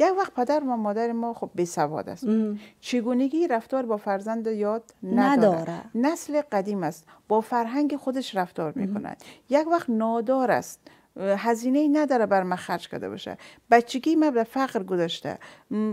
یک وقت پدر ما مادر ما خب بیسواد است چگونگی رفتار با فرزند یاد نداره. نسل قدیم است با فرهنگ خودش رفتار می یک وقت نادار است هزینه ای نداره بر من خرج کرده باشه بچگی من به فقر گذاشته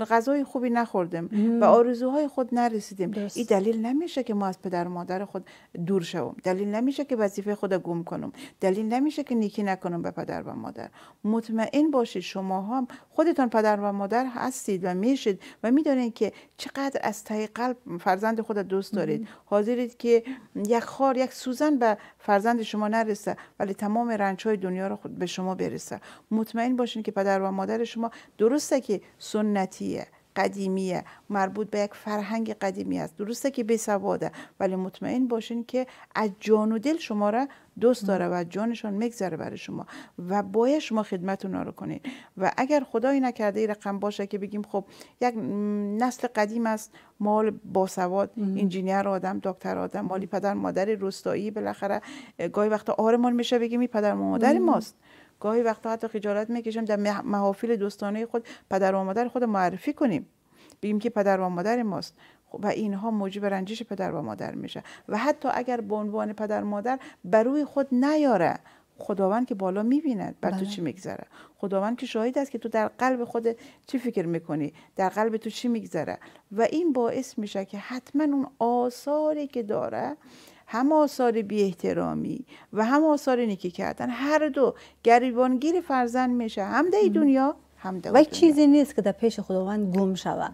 غذای خوبی نخوردم و آرزوهای خود نرسیدیم این دلیل نمیشه که ما از پدر و مادر خود دور شوم دلیل نمیشه که وظیفه خود گم کنم دلیل نمیشه که نیکی نکنم به پدر و مادر مطمئن باشید شما هم خودتان پدر و مادر هستید و میشید و میدانید که چقدر از ته قلب فرزند خود دوست دارید حاضرید که یک خار یک سوزن به فرزند شما نرسه ولی تمام رنج های دنیا رو به شما برسه مطمئن باشین که پدر و مادر شما درسته که سنتیه قدیمیه مربوط به یک فرهنگ قدیمی است درسته که بیسواده ولی مطمئن باشین که از جان و دل شما را دوست داره و جانشان میگذره برای شما و باید شما خدمت رو کنید و اگر خدایی نکرده این رقم باشه که بگیم خب یک نسل قدیم است مال باسواد انجینیر آدم دکتر آدم مالی پدر مادر روستایی بالاخره گاهی وقتا آرمان میشه بگیم این پدر مادر ماست گاهی وقتا حتی خجالت میکشم در محافل دوستانه خود پدر و مادر خود معرفی کنیم بگیم که پدر و مادر ماست خب، و اینها موجب رنجش پدر و مادر میشه و حتی اگر به عنوان پدر و مادر بر روی خود نیاره خداوند که بالا میبیند بر تو بله. چی میگذره خداوند که شاهد است که تو در قلب خود چی فکر میکنی در قلب تو چی میگذره و این باعث میشه که حتما اون آثاری که داره هم آثار بی احترامی و هم آثار نیکی کردن هر دو گریبانگیر فرزند میشه هم در دنیا هم و چیزی نیست که در پیش خداوند گم شود